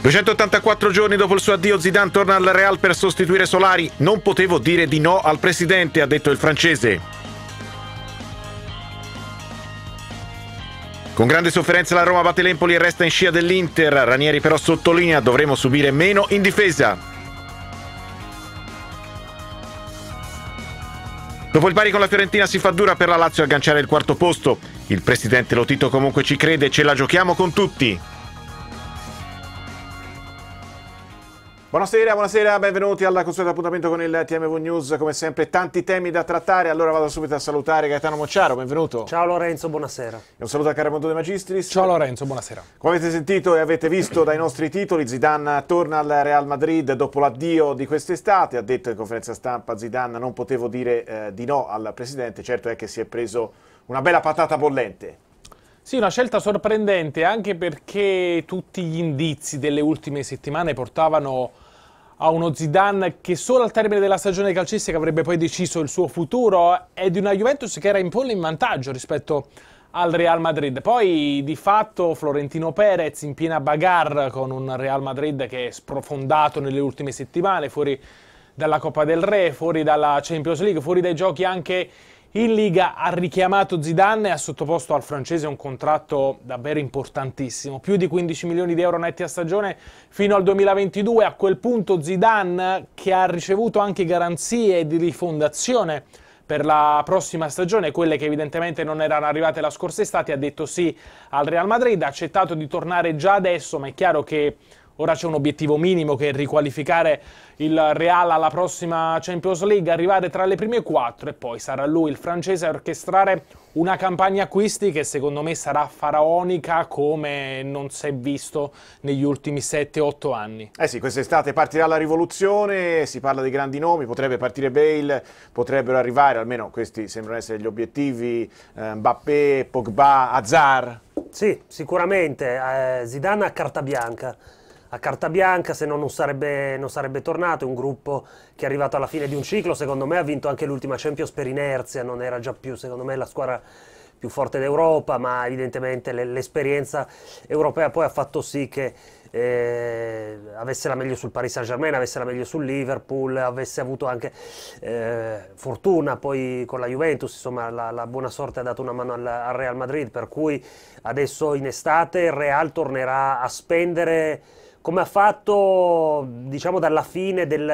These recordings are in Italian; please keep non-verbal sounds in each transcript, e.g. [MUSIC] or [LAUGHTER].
284 giorni dopo il suo addio Zidane torna al Real per sostituire Solari. Non potevo dire di no al presidente, ha detto il francese. Con grande sofferenza la Roma batte l'Empoli e resta in scia dell'Inter. Ranieri però sottolinea dovremo subire meno in difesa. Dopo il pari con la Fiorentina si fa dura per la Lazio agganciare il quarto posto. Il presidente Lotito comunque ci crede, ce la giochiamo con tutti. Buonasera, buonasera, benvenuti al consueto appuntamento con il TMV News, come sempre tanti temi da trattare, allora vado subito a salutare Gaetano Mocciaro, benvenuto. Ciao Lorenzo, buonasera. E un saluto a Caramondo De Magistris. Ciao Lorenzo, buonasera. Come avete sentito e avete visto dai nostri titoli, Zidane torna al Real Madrid dopo l'addio di quest'estate, ha detto in conferenza stampa Zidane non potevo dire eh, di no al presidente, certo è che si è preso una bella patata bollente. Sì, una scelta sorprendente anche perché tutti gli indizi delle ultime settimane portavano a uno Zidane che solo al termine della stagione calcistica avrebbe poi deciso il suo futuro e di una Juventus che era in pollo in vantaggio rispetto al Real Madrid. Poi di fatto Florentino Perez in piena bagarre con un Real Madrid che è sprofondato nelle ultime settimane, fuori dalla Coppa del Re, fuori dalla Champions League, fuori dai giochi anche in Liga ha richiamato Zidane e ha sottoposto al francese un contratto davvero importantissimo, più di 15 milioni di euro netti a stagione fino al 2022. A quel punto Zidane, che ha ricevuto anche garanzie di rifondazione per la prossima stagione, quelle che evidentemente non erano arrivate la scorsa estate, ha detto sì al Real Madrid, ha accettato di tornare già adesso, ma è chiaro che Ora c'è un obiettivo minimo che è riqualificare il Real alla prossima Champions League, arrivare tra le prime quattro e poi sarà lui il francese a orchestrare una campagna acquisti che secondo me sarà faraonica come non si è visto negli ultimi 7-8 anni. Eh sì, quest'estate partirà la rivoluzione, si parla di grandi nomi, potrebbe partire Bale, potrebbero arrivare, almeno questi sembrano essere gli obiettivi, eh, Mbappé, Pogba, Hazard. Sì, sicuramente, eh, Zidane a carta bianca a carta bianca, se no non sarebbe, non sarebbe tornato. È un gruppo che è arrivato alla fine di un ciclo, secondo me ha vinto anche l'ultima Champions per inerzia, non era già più, secondo me, la squadra più forte d'Europa, ma evidentemente l'esperienza europea poi ha fatto sì che eh, avesse la meglio sul Paris Saint-Germain, avesse la meglio sul Liverpool, avesse avuto anche eh, fortuna poi con la Juventus, insomma la, la buona sorte ha dato una mano al, al Real Madrid, per cui adesso in estate il Real tornerà a spendere come ha fatto diciamo dalla fine del,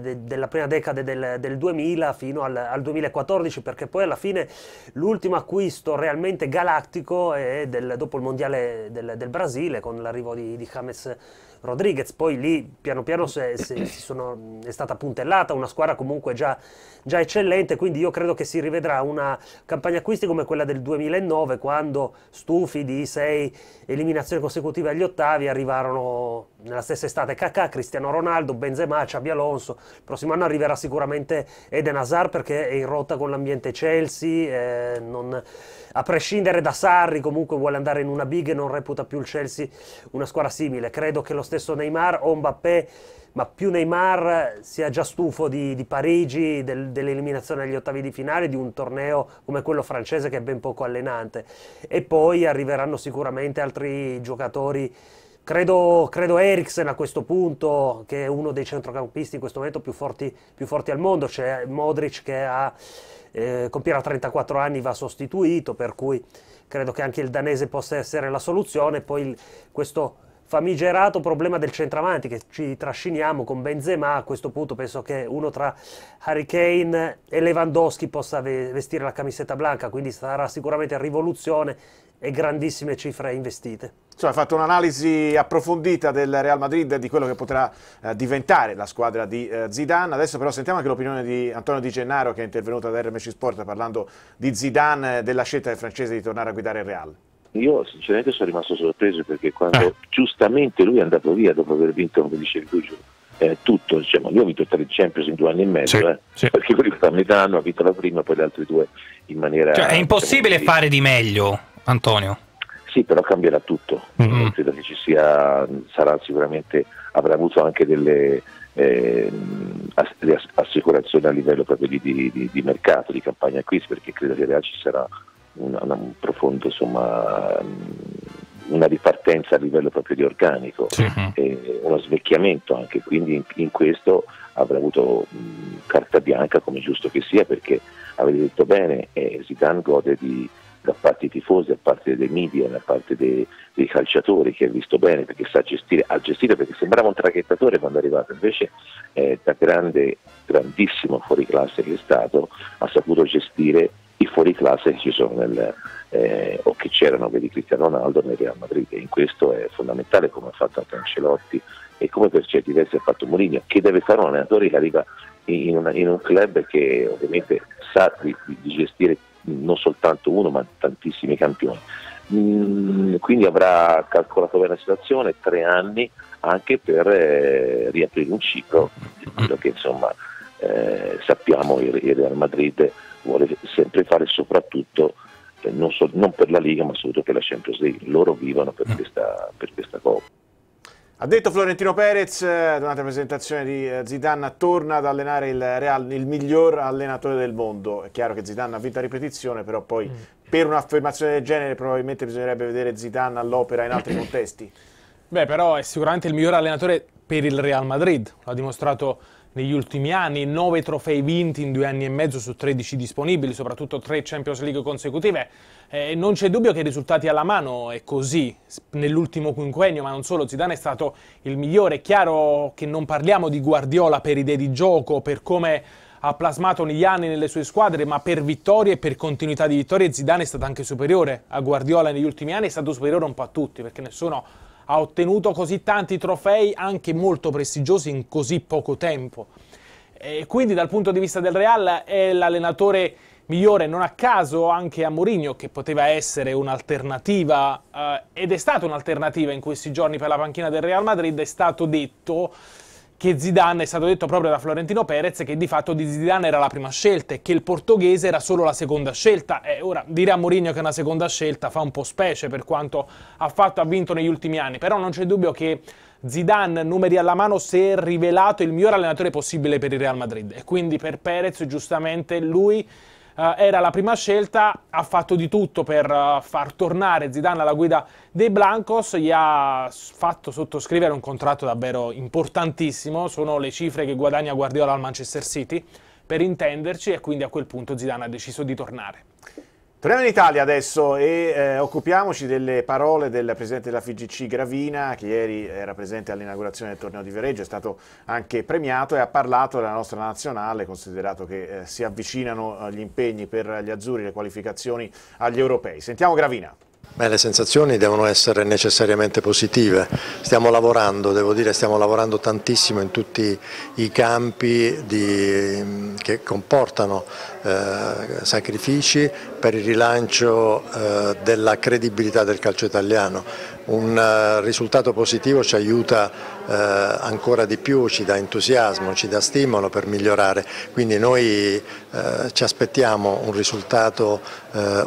de, della prima decade del, del 2000 fino al, al, 2014 perché poi alla fine l'ultimo acquisto realmente galattico è del, dopo il mondiale del, Brasile con l'arrivo di, di James Rodriguez, poi lì piano piano se, se, se sono, mm, è stata puntellata, una squadra comunque già, già, eccellente, quindi io credo che si rivedrà una campagna acquisti come quella del 2009 quando stufi di sei eliminazioni consecutive agli ottavi arrivarono nella stessa estate Kakà, Cristiano Ronaldo, Benzema, Xabi Alonso, il prossimo anno arriverà sicuramente Eden Hazard perché è in rotta con l'ambiente Chelsea, eh, non a prescindere da Sarri comunque vuole andare in una big e non reputa più il Chelsea una squadra simile. Credo che lo stesso Neymar o Mbappé, ma più Neymar sia già stufo di, di Parigi, del, dell'eliminazione agli ottavi di finale, di un torneo come quello francese che è ben poco allenante. E poi arriveranno sicuramente altri giocatori Credo, credo Eriksen a questo punto, che è uno dei centrocampisti in questo momento più forti, più forti al mondo, c'è Modric che ha, eh, compirà 34 anni, va sostituito, per cui credo che anche il danese possa essere la soluzione. Poi il, questo famigerato problema del centravanti che ci trasciniamo con Benzema, a questo punto penso che uno tra Harry Kane e Lewandowski possa vestire la camisetta bianca, quindi sarà sicuramente rivoluzione e grandissime cifre investite. Insomma, hai fatto un'analisi approfondita del Real Madrid di quello che potrà eh, diventare la squadra di eh, Zidane. Adesso però sentiamo anche l'opinione di Antonio Di Gennaro che è intervenuto ad RMC Sport parlando di Zidane, eh, della scelta del francese di tornare a guidare il Real. Io sinceramente sono rimasto sorpreso perché quando eh. giustamente lui è andato via dopo aver vinto, come dicevi tu, eh, tutto, diciamo, io ho vinto tre Champions in due anni e mezzo, sì, eh, sì. perché quelli a metà anno ha vinto la prima, poi le altre due in maniera... Cioè, è diciamo, impossibile diciamo, fare di meglio. Antonio. Sì, però cambierà tutto. Mm-hmm. Credo che ci sia, sarà sicuramente, avrà avuto anche delle, eh, assicurazioni a livello proprio di, di, di mercato, di campagna acquisti, perché credo che là ci sarà un, un profondo, insomma, mm, una ripartenza a livello proprio di organico, sì. e uno svecchiamento anche, quindi in, in questo avrà avuto mh, mm, carta bianca come giusto che sia, perché avete detto bene, eh, Zidane gode di da parte dei tifosi, da parte dei media, da parte dei, dei calciatori che ha visto bene perché sa gestire, ha gestito perché sembrava un traghettatore quando è arrivato, invece eh, da grande, grandissimo fuoriclasse che è stato, ha saputo gestire i fuoriclasse che ci sono nel, eh, o che c'erano per Cristiano Ronaldo nel Real Madrid e in questo è fondamentale come ha fatto anche Ancelotti e come per certi versi ha fatto Mourinho che deve fare un allenatore che arriva in, una, in un club che ovviamente sa di, di gestire non soltanto uno ma tantissimi campioni. Mm, quindi avrà calcolato bene la situazione, tre anni anche per eh, riaprire un ciclo, quello che insomma eh, sappiamo il, il, Real Madrid vuole sempre fare soprattutto eh, non, so, non, per la Liga ma soprattutto per la Champions League, loro vivono per mm. questa, per questa Coppa. Ha detto Florentino Perez eh, durante la presentazione di eh, Zidane torna ad allenare il, Real, il miglior allenatore del mondo. È chiaro che Zidane ha vinto a ripetizione, però poi mm. per un'affermazione del genere probabilmente bisognerebbe vedere Zidane all'opera in altri [CLEARS THROAT] contesti. Beh, però è sicuramente il miglior allenatore per il Real Madrid, l'ha dimostrato negli ultimi anni, 9 trofei vinti in due anni e mezzo su 13 disponibili, soprattutto 3 Champions League consecutive. Eh, non c'è dubbio che i risultati alla mano è così nell'ultimo quinquennio, ma non solo, Zidane è stato il migliore. È chiaro che non parliamo di Guardiola per idee di gioco, per come ha plasmato negli anni nelle sue squadre, ma per vittorie e per continuità di vittorie Zidane è stato anche superiore a Guardiola negli ultimi anni, è stato superiore un po' a tutti, perché nessuno ha ottenuto così tanti trofei anche molto prestigiosi in così poco tempo. E quindi dal punto di vista del Real è l'allenatore migliore, non a caso anche a Mourinho che poteva essere un'alternativa eh, ed è stata un'alternativa in questi giorni per la panchina del Real Madrid, è stato detto che Zidane è stato detto proprio da Florentino Perez che di fatto di Zidane era la prima scelta e che il portoghese era solo la seconda scelta. E ora dire a Mourinho che è una seconda scelta fa un po' specie per quanto ha fatto, ha vinto negli ultimi anni, però non c'è dubbio che Zidane, numeri alla mano, si è rivelato il miglior allenatore possibile per il Real Madrid e quindi per Perez giustamente lui eh, era la prima scelta, ha fatto di tutto per eh, far tornare Zidane alla guida dei Blancos, gli ha fatto sottoscrivere un contratto davvero importantissimo, sono le cifre che guadagna Guardiola al Manchester City, per intenderci, e quindi a quel punto Zidane ha deciso di tornare. Torniamo in Italia adesso e eh, occupiamoci delle parole del presidente della FIGC Gravina che ieri era presente all'inaugurazione del torneo di Viareggio, è stato anche premiato e ha parlato della nostra nazionale considerato che eh, si avvicinano eh, gli impegni per gli azzurri, le qualificazioni agli europei. Sentiamo Gravina. Beh, le sensazioni devono essere necessariamente positive, stiamo lavorando, devo dire stiamo lavorando tantissimo in tutti i campi di, che comportano eh, sacrifici per il rilancio eh, della credibilità del calcio italiano. Un eh, risultato positivo ci aiuta eh, ancora di più, ci dà entusiasmo, ci dà stimolo per migliorare, quindi noi ci aspettiamo un risultato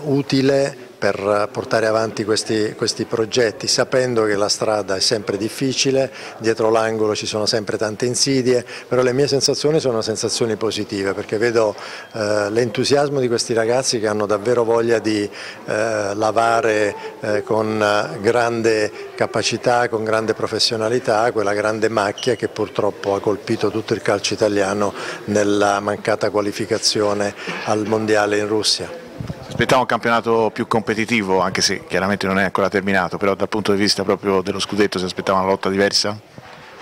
utile per portare avanti questi, questi, progetti, sapendo che la strada è sempre difficile, dietro l'angolo ci sono sempre tante insidie, però le mie sensazioni sono sensazioni positive perché vedo eh, l'entusiasmo di questi ragazzi che hanno davvero davvero voglia di eh, lavare eh, con eh, grande capacità, con grande professionalità quella grande macchia che purtroppo ha colpito tutto il calcio italiano nella mancata qualificazione al Mondiale in Russia. Aspettavo un campionato più competitivo, anche se chiaramente non è ancora terminato, però dal punto di vista proprio dello scudetto si aspettava una lotta diversa?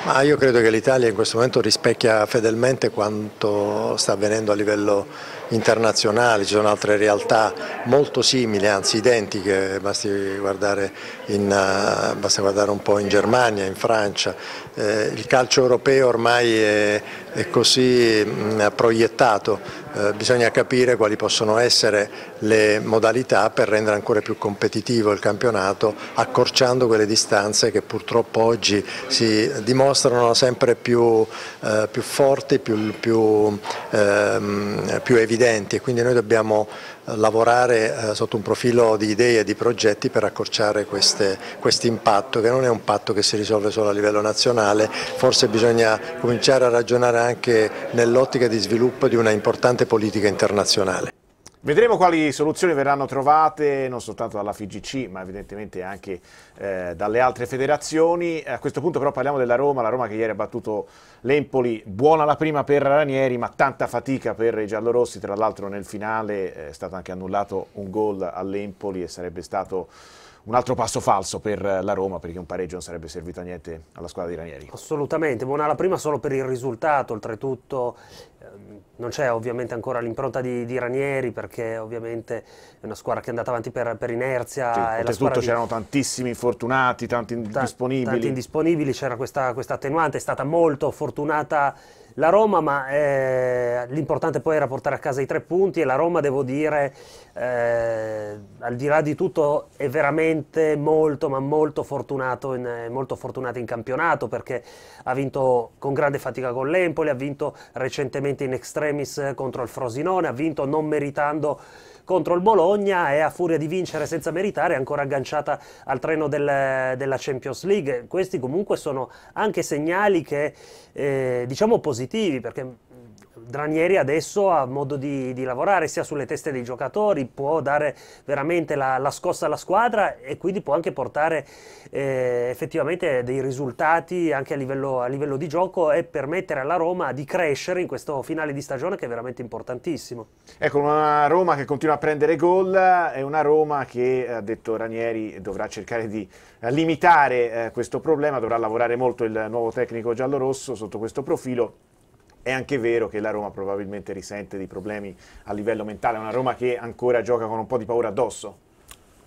Ma io credo che l'Italia in questo momento rispecchia fedelmente quanto sta avvenendo a livello internazionali, ci sono altre realtà molto simili, anzi identiche, basti guardare, in, eh, basta guardare un po' in Germania, in Francia. Eh, il calcio europeo ormai è, è così mh, mm, proiettato, eh, bisogna capire quali possono essere le modalità per rendere ancora più competitivo il campionato, accorciando quelle distanze che purtroppo oggi si dimostrano sempre più, eh, più forti, più, più, ehm, più evidenti evidenti e quindi noi dobbiamo eh, lavorare eh, sotto un profilo di idee e di progetti per accorciare questo impatto che non è un patto che si risolve solo a livello nazionale, forse bisogna cominciare a ragionare anche nell'ottica di sviluppo di una importante politica internazionale. Vedremo quali soluzioni verranno trovate non soltanto dalla FIGC ma evidentemente anche eh, dalle altre federazioni. A questo punto però parliamo della Roma, la Roma che ieri ha battuto l'Empoli, buona la prima per Ranieri ma tanta fatica per i giallorossi, tra l'altro nel finale eh, è stato anche annullato un gol all'Empoli e sarebbe stato un altro passo falso per eh, la Roma perché un pareggio non sarebbe servito a niente alla squadra di Ranieri. Assolutamente, buona la prima solo per il risultato, oltretutto ehm, non c'è ovviamente ancora l'impronta di, di, Ranieri perché ovviamente è una squadra che è andata avanti per, per inerzia. Sì, oltretutto c'erano tantissimi infortunati, tanti indisponibili. Tanti indisponibili, c'era questa, questa attenuante, è stata molto fortunata la Roma, ma eh, l'importante poi era portare a casa i tre punti e la Roma, devo dire, eh, al di là di tutto, è veramente molto, ma molto, fortunato in, eh, molto fortunata in campionato perché ha vinto con grande fatica con l'Empoli, ha vinto recentemente in extremis eh, contro il Frosinone, ha vinto non meritando contro il Bologna e a furia di vincere senza meritare è ancora agganciata al treno del, della Champions League. Questi comunque sono anche segnali che, eh, diciamo, positivi positivi perché mm, Dranieri adesso ha modo di, di, lavorare sia sulle teste dei giocatori, può dare veramente la, la scossa alla squadra e quindi può anche portare eh, effettivamente dei risultati anche a livello, a livello, di gioco e permettere alla Roma di crescere in questo finale di stagione che è veramente importantissimo. Ecco, una Roma che continua a prendere gol, eh, è una Roma che, ha detto Ranieri, dovrà cercare di eh, limitare eh, questo problema, dovrà lavorare molto il nuovo tecnico giallorosso sotto questo profilo è anche vero che la Roma probabilmente risente di problemi a livello mentale, una Roma che ancora gioca con un po' di paura addosso.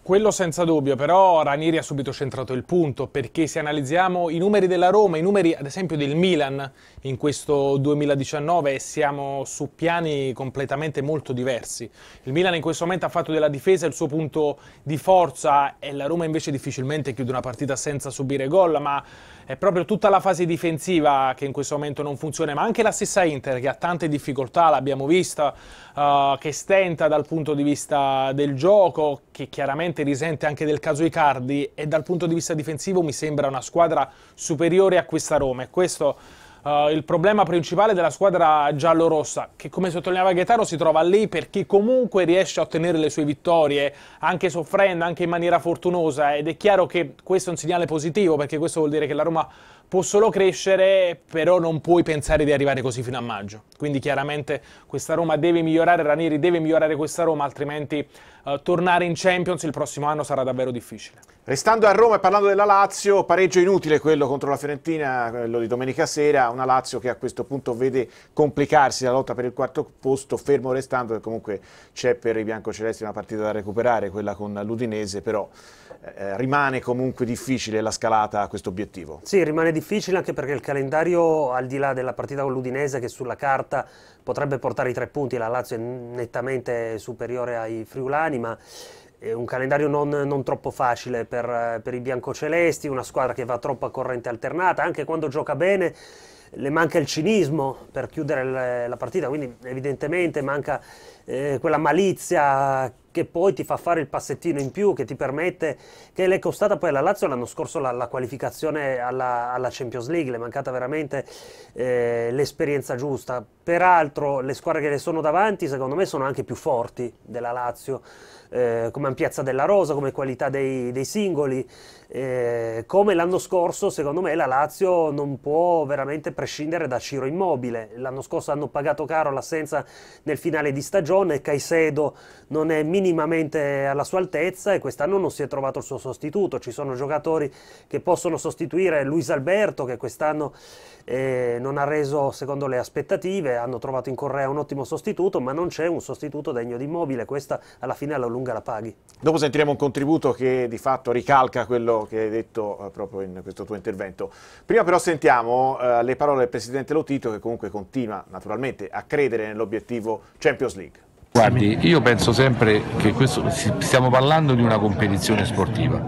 Quello senza dubbio, però Ranieri ha subito centrato il punto, perché se analizziamo i numeri della Roma, i numeri ad esempio del Milan in questo 2019, siamo su piani completamente molto diversi. Il Milan in questo momento ha fatto della difesa il suo punto di forza e la Roma invece difficilmente chiude una partita senza subire gol, ma è proprio tutta la fase difensiva che in questo momento non funziona, ma anche la stessa Inter che ha tante difficoltà, l'abbiamo vista, uh, che stenta dal punto di vista del gioco, che chiaramente risente anche del caso Icardi e dal punto di vista difensivo mi sembra una squadra superiore a questa Roma e questo eh, il problema principale della squadra giallorossa, che come sottolineava Gaetano si trova lì perché comunque riesce a ottenere le sue vittorie, anche soffrendo, anche in maniera fortunosa, ed è chiaro che questo è un segnale positivo, perché questo vuol dire che la Roma può solo crescere, però non puoi pensare di arrivare così fino a maggio. Quindi chiaramente questa Roma deve migliorare, Ranieri deve migliorare questa Roma, altrimenti eh, tornare in Champions il prossimo anno sarà davvero difficile. Restando a Roma e parlando della Lazio, pareggio inutile quello contro la Fiorentina, quello di domenica sera, una Lazio che a questo punto vede complicarsi la lotta per il quarto posto, fermo restando che comunque c'è per i biancocelesti una partita da recuperare, quella con l'Udinese, però eh, eh rimane comunque difficile la scalata a questo obiettivo. Sì, rimane difficile anche perché il calendario, al di là della partita con l'Udinese che sulla carta potrebbe portare i tre punti, la Lazio è nettamente superiore ai friulani, ma è eh, un calendario non, non troppo facile per, eh, per i biancocelesti, una squadra che va troppo a corrente alternata, anche quando gioca bene le manca il cinismo per chiudere la partita, quindi evidentemente manca eh, quella malizia che poi ti fa fare il passettino in più, che ti permette, che l'è costata poi alla Lazio l'anno scorso la, la qualificazione alla, alla, Champions League, le è mancata veramente eh, l'esperienza giusta. Peraltro le squadre che le sono davanti secondo me sono anche più forti della Lazio, eh, come ampiezza della rosa, come qualità dei, dei singoli, eh, come l'anno scorso secondo me la Lazio non può veramente prescindere da Ciro Immobile, l'anno scorso hanno pagato caro l'assenza nel finale di stagione, Caicedo non è minimo minimamente alla sua altezza e quest'anno non si è trovato il suo sostituto. Ci sono giocatori che possono sostituire Luis Alberto che quest'anno eh, non ha reso secondo le aspettative, hanno trovato in Correa un ottimo sostituto, ma non c'è un sostituto degno di immobile. questa alla fine alla lunga la paghi. Dopo sentiremo un contributo che di fatto ricalca quello che hai detto eh, proprio in questo tuo intervento. Prima però sentiamo eh, le parole del Presidente Lotito che comunque continua naturalmente a credere nell'obiettivo Champions League. Guardi, io penso sempre che questo, stiamo parlando di una competizione sportiva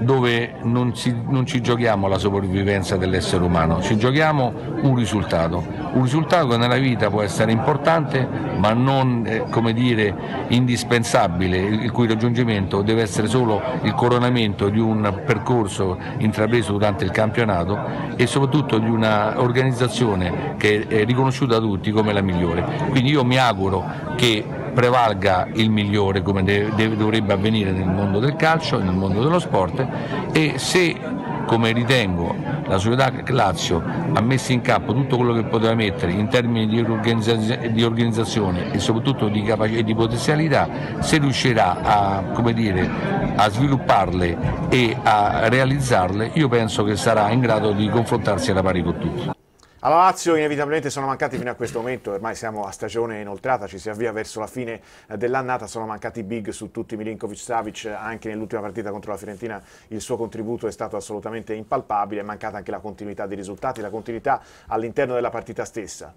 dove non, si, non, ci giochiamo la sopravvivenza dell'essere umano, ci giochiamo un risultato, un risultato che nella vita può essere importante ma non eh, come dire, indispensabile, il cui raggiungimento deve essere solo il coronamento di un percorso intrapreso durante il campionato e soprattutto di un'organizzazione che è riconosciuta da tutti come la migliore. Quindi io mi auguro che prevalga il migliore come de- de- dovrebbe avvenire nel mondo del calcio, nel mondo dello sport e se come ritengo la società Lazio ha messo in campo tutto quello che poteva mettere in termini di, organizza- di organizzazione e soprattutto di, capac- e di potenzialità, se riuscirà a, dire, a, svilupparle e a realizzarle, io penso che sarà in grado di confrontarsi alla pari con tutti. Alla Lazio inevitabilmente sono mancati fino a questo momento, ormai siamo a stagione inoltrata, ci si avvia verso la fine eh, dell'annata, sono mancati big su tutti Milinkovic Savic, eh, anche nell'ultima partita contro la Fiorentina il suo contributo è stato assolutamente impalpabile, è mancata anche la continuità dei risultati, la continuità all'interno della partita stessa.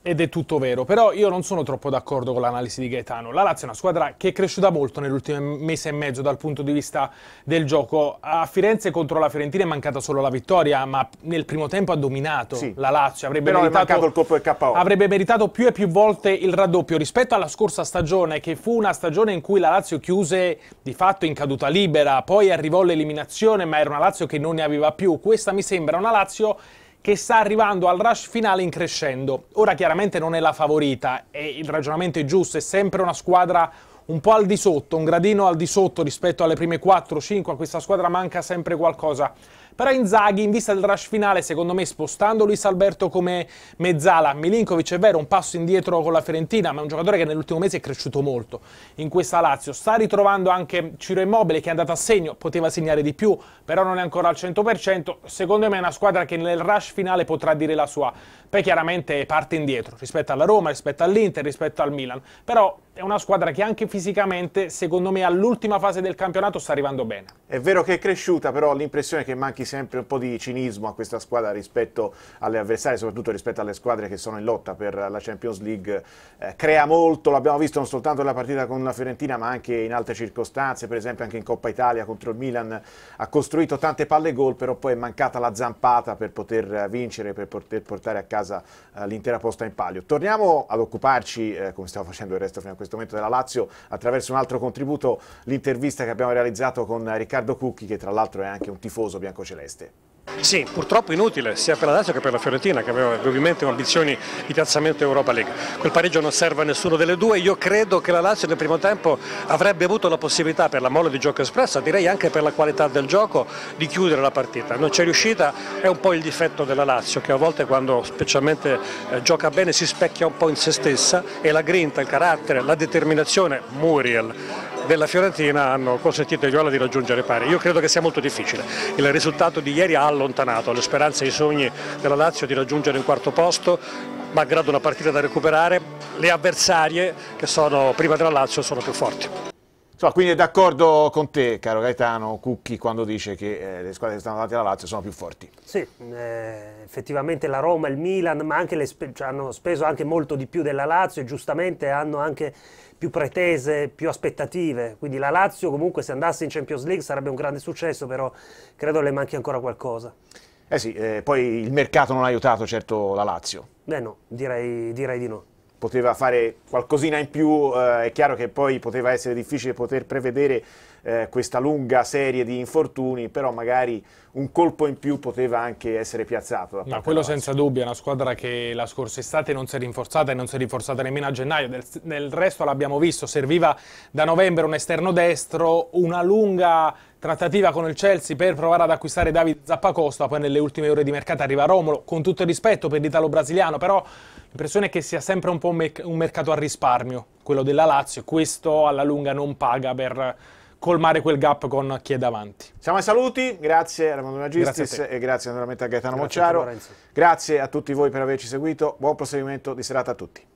Ed è tutto vero, però io non sono troppo d'accordo con l'analisi di Gaetano, la Lazio è una squadra che è cresciuta molto nell'ultimo mese e mezzo dal punto di vista del gioco, a Firenze contro la Fiorentina è mancata solo la vittoria, ma nel primo tempo ha dominato sì. la Lazio. Avrebbe Però meritato, il colpo del KO. Avrebbe meritato più e più volte il raddoppio rispetto alla scorsa stagione, che fu una stagione in cui la Lazio chiuse di fatto in caduta libera, poi arrivò l'eliminazione, ma era una Lazio che non ne aveva più. Questa mi sembra una Lazio che sta arrivando al rush finale in crescendo. Ora chiaramente non è la favorita e il ragionamento è giusto, è sempre una squadra un po' al di sotto, un gradino al di sotto rispetto alle prime 4-5, a questa squadra manca sempre qualcosa. Però Inzaghi, in vista del rush finale, secondo me spostando Luis Alberto come mezzala, Milinkovic è vero un passo indietro con la Fiorentina, ma è un giocatore che nell'ultimo mese è cresciuto molto in questa Lazio. Sta ritrovando anche Ciro Immobile che è andato a segno, poteva segnare di più, però non è ancora al 100%. Secondo me è una squadra che nel rush finale potrà dire la sua. Poi chiaramente parte indietro rispetto alla Roma, rispetto all'Inter, rispetto al Milan. Però è una squadra che anche fisicamente, secondo me, all'ultima fase del campionato sta arrivando bene. È vero che è cresciuta, però l'impressione è che manchi sempre un po' di cinismo a questa squadra rispetto alle avversarie, soprattutto rispetto alle squadre che sono in lotta per la Champions League. Eh, crea molto, l'abbiamo visto non soltanto nella partita con la Fiorentina, ma anche in altre circostanze, per esempio anche in Coppa Italia contro il Milan. Ha costruito tante palle gol, però poi è mancata la zampata per poter vincere, per poter portare a casa eh, l'intera posta in palio. Torniamo ad occuparci, eh, come stiamo facendo il resto fino a questo questo momento della Lazio attraverso un altro contributo l'intervista che abbiamo realizzato con Riccardo Cucchi che tra l'altro è anche un tifoso biancoceleste. Sì, purtroppo inutile, sia per la Lazio che per la Fiorentina, che aveva ovviamente ambizioni di piazzamento Europa League. Quel pareggio non serve a nessuno delle due. Io credo che la Lazio nel primo tempo avrebbe avuto la possibilità, per la molla di gioco espressa, direi anche per la qualità del gioco, di chiudere la partita. Non c'è riuscita, è un po' il difetto della Lazio, che a volte quando specialmente eh, gioca bene si specchia un po' in se stessa e la grinta, il carattere, la determinazione, Muriel, della Fiorentina hanno consentito ai Giola di raggiungere pari. Io credo che sia molto difficile. Il risultato di ieri ha allontanato le speranze e i sogni della Lazio di raggiungere il quarto posto, malgrado una partita da recuperare, le avversarie che sono prima della Lazio sono più forti. So, quindi è d'accordo con te, caro Gaetano Cucchi, quando dice che eh, le squadre che stanno davanti alla Lazio sono più forti. Sì, eh, effettivamente la Roma, il Milan, ma anche le, cioè, hanno speso anche molto di più della Lazio e giustamente hanno anche più pretese, più aspettative. Quindi la Lazio comunque se andasse in Champions League sarebbe un grande successo, però credo le manchi ancora qualcosa. Eh sì, eh, poi il mercato non ha aiutato certo la Lazio. Beh no, direi, direi di no poteva fare qualcosina in più, eh, è chiaro che poi poteva essere difficile poter prevedere eh, questa lunga serie di infortuni, però magari un colpo in più poteva anche essere piazzato. Da no, quello senza dubbio, è una squadra che la scorsa estate non si è rinforzata e non si è rinforzata nemmeno a gennaio, del, del resto l'abbiamo visto, serviva da novembre un esterno destro, una lunga trattativa con il Chelsea per provare ad acquistare David Zappacosta, poi nelle ultime ore di mercato arriva Romolo, con tutto il rispetto per l'italo-brasiliano, però l'impressione è che sia sempre un po' un mercato a risparmio, quello della Lazio, e questo alla lunga non paga per colmare quel gap con chi è davanti. Siamo ai saluti, grazie a Raimondo Magistris e grazie naturalmente a Gaetano grazie Mocciaro. A grazie a tutti voi per averci seguito, buon proseguimento di serata a tutti.